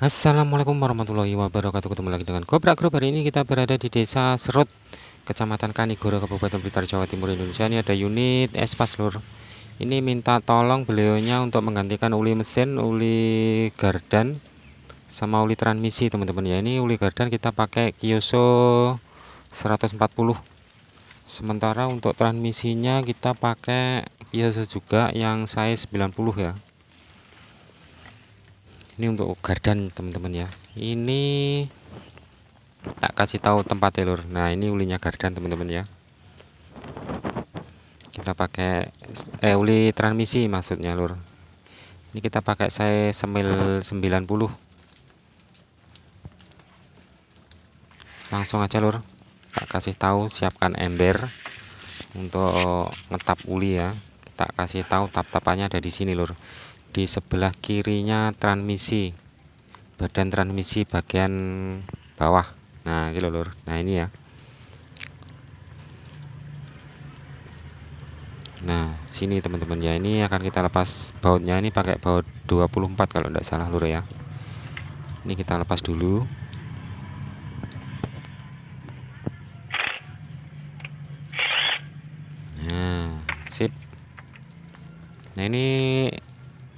Assalamualaikum warahmatullahi wabarakatuh Ketemu lagi dengan Kobra Group Hari ini kita berada di desa Serut Kecamatan Kanigoro Kabupaten Blitar Jawa Timur Indonesia Ini ada unit espas lur Ini minta tolong beliaunya untuk menggantikan uli mesin, uli gardan Sama uli transmisi teman-teman ya Ini uli gardan kita pakai Kyoso 140 Sementara untuk transmisinya kita pakai Kyoso juga yang size 90 ya ini untuk gardan teman-teman ya ini tak kasih tahu tempat telur ya, nah ini ulinya gardan teman-teman ya kita pakai eh uli transmisi maksudnya lur ini kita pakai saya semil 90 langsung aja lur tak kasih tahu siapkan ember untuk ngetap uli ya tak kasih tahu tap-tapannya ada di sini lur di sebelah kirinya transmisi badan transmisi bagian bawah nah ini lur nah ini ya nah sini teman-teman ya ini akan kita lepas bautnya ini pakai baut 24 kalau tidak salah lur ya ini kita lepas dulu nah sip nah ini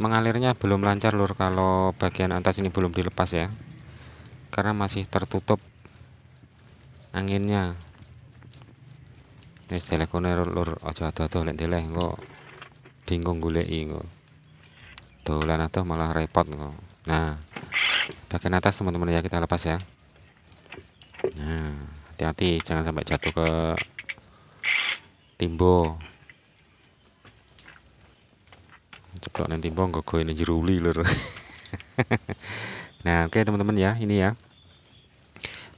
mengalirnya belum lancar lur kalau bagian atas ini belum dilepas ya karena masih tertutup anginnya wis telekone lur ojo ado-ado lek deleh engko bingung goleki engko dolan ado malah repot engko nah bagian atas teman-teman ya kita lepas ya nah hati-hati jangan sampai jatuh ke timbo ceplok nanti bong kok ini jeruli lur nah oke okay, teman-teman ya ini ya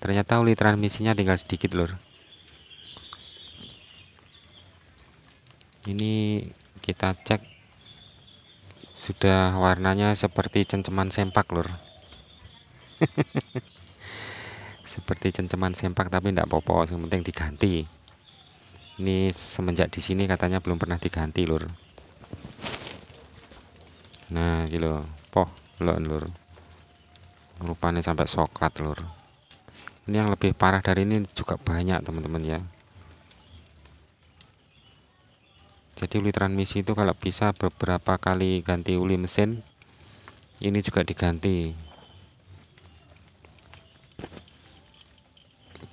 ternyata oli transmisinya tinggal sedikit lur ini kita cek sudah warnanya seperti cenceman sempak lur seperti cenceman sempak tapi tidak popo, yang penting diganti ini semenjak di sini katanya belum pernah diganti lur nah gitu poh lo lur rupanya sampai soklat lur ini yang lebih parah dari ini juga banyak teman-teman ya jadi uli transmisi itu kalau bisa beberapa kali ganti uli mesin ini juga diganti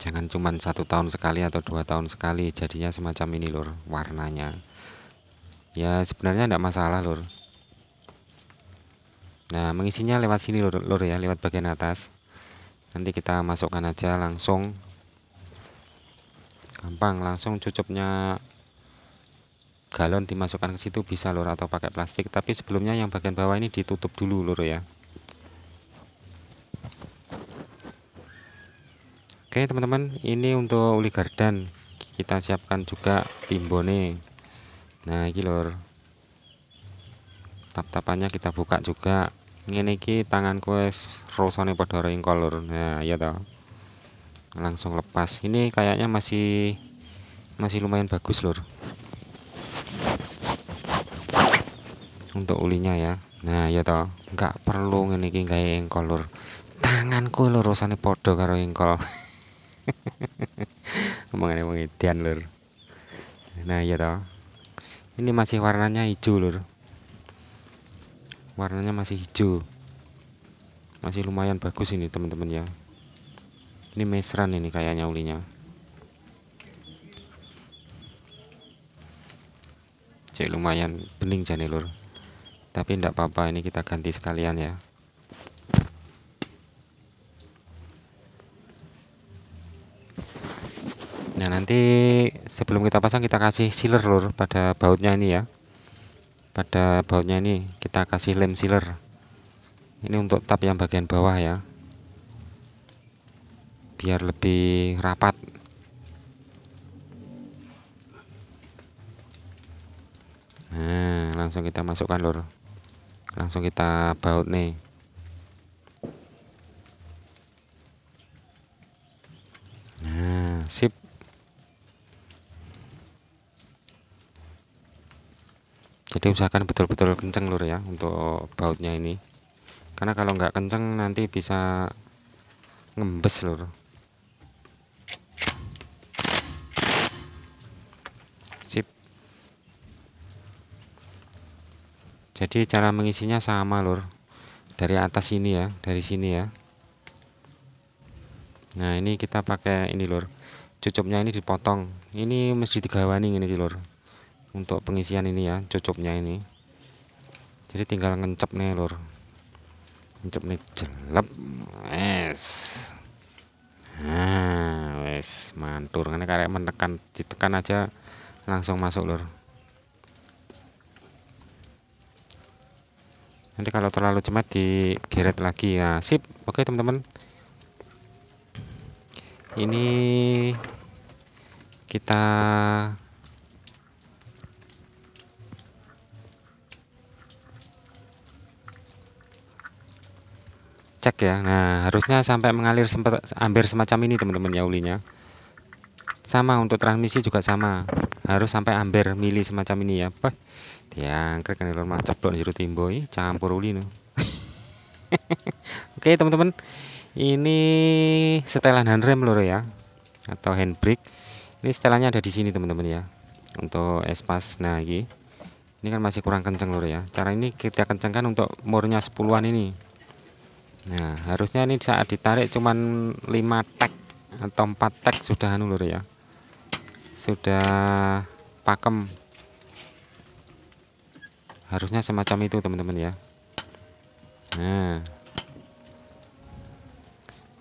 jangan cuma satu tahun sekali atau dua tahun sekali jadinya semacam ini lur warnanya ya sebenarnya tidak masalah lur Nah, mengisinya lewat sini lur, lur ya, lewat bagian atas. Nanti kita masukkan aja langsung. Gampang, langsung cucupnya galon dimasukkan ke situ bisa lur atau pakai plastik, tapi sebelumnya yang bagian bawah ini ditutup dulu lur ya. Oke, teman-teman, ini untuk uli garden. Kita siapkan juga timbone. Nah, ini lur. Tap-tapannya kita buka juga ngene iki tanganku wis rosone padha ringkol lur nah ya toh langsung lepas ini kayaknya masih masih lumayan bagus lur untuk ulinya ya nah ya toh nggak perlu ngene iki gawe engkol lur tanganku lur rosone padha karo engkol omongane wong edan lur nah ya toh ini masih warnanya hijau lur warnanya masih hijau masih lumayan bagus ini teman-teman ya ini mesran ini kayaknya ulinya cek lumayan bening janilur tapi tidak apa-apa ini kita ganti sekalian ya nah nanti sebelum kita pasang kita kasih sealer lur pada bautnya ini ya pada bautnya ini kita kasih lem sealer ini untuk tap yang bagian bawah ya biar lebih rapat nah langsung kita masukkan lor langsung kita baut nih nah sip jadi usahakan betul-betul kenceng lur ya untuk bautnya ini karena kalau nggak kenceng nanti bisa ngembes lur sip jadi cara mengisinya sama lur dari atas ini ya dari sini ya nah ini kita pakai ini lur cucupnya ini dipotong ini mesti digawani ini lur untuk pengisian ini ya cocoknya ini jadi tinggal ngecep nih lor ngecep nih jelep es nah wes mantur karena kayak menekan ditekan aja langsung masuk lor nanti kalau terlalu cepat digeret lagi ya sip oke teman-teman ini kita cek ya nah harusnya sampai mengalir sempat hampir semacam ini teman-teman ya ulinya sama untuk transmisi juga sama harus sampai hampir mili semacam ini ya pak. diangkat kan rumah ceplok juru timboy campur uli no. oke teman-teman ini setelan handrem lor ya atau handbrake ini setelannya ada di sini teman-teman ya untuk espas nah ini ini kan masih kurang kenceng lor ya cara ini kita kencengkan untuk murnya sepuluhan ini Nah, harusnya ini saat ditarik cuman 5 tek atau 4 tek sudah anu ya. Sudah pakem. Harusnya semacam itu, teman-teman ya. Nah.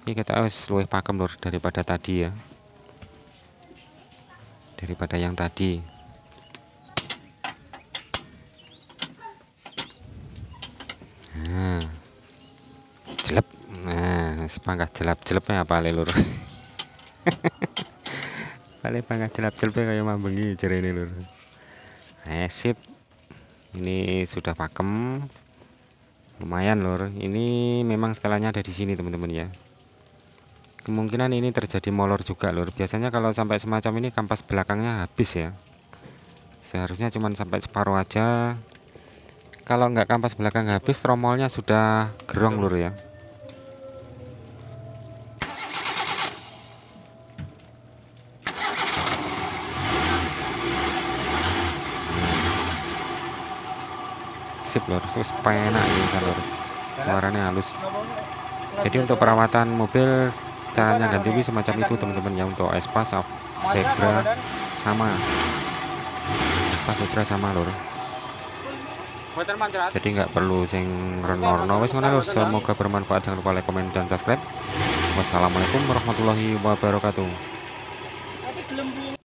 Ini kita harus luwih pakem lur daripada tadi ya. Daripada yang tadi. wis pangkat jelap apa le lur. Paling pangkat jelap-jelepe kaya mambengi ini lur. Eh sip. Ini sudah pakem. Lumayan lur. Ini memang setelahnya ada di sini teman-teman ya. Kemungkinan ini terjadi molor juga lur. Biasanya kalau sampai semacam ini kampas belakangnya habis ya. Seharusnya cuma sampai separuh aja kalau enggak kampas belakang habis tromolnya sudah gerong lur ya sip lor terus penak ini kan, lor suaranya halus jadi untuk perawatan mobil caranya ganti oli semacam itu teman-teman ya untuk Espa Zebra sama Espa Zebra sama lor jadi nggak perlu sing renor wes ngono lor semoga bermanfaat jangan lupa like komen dan subscribe wassalamualaikum warahmatullahi wabarakatuh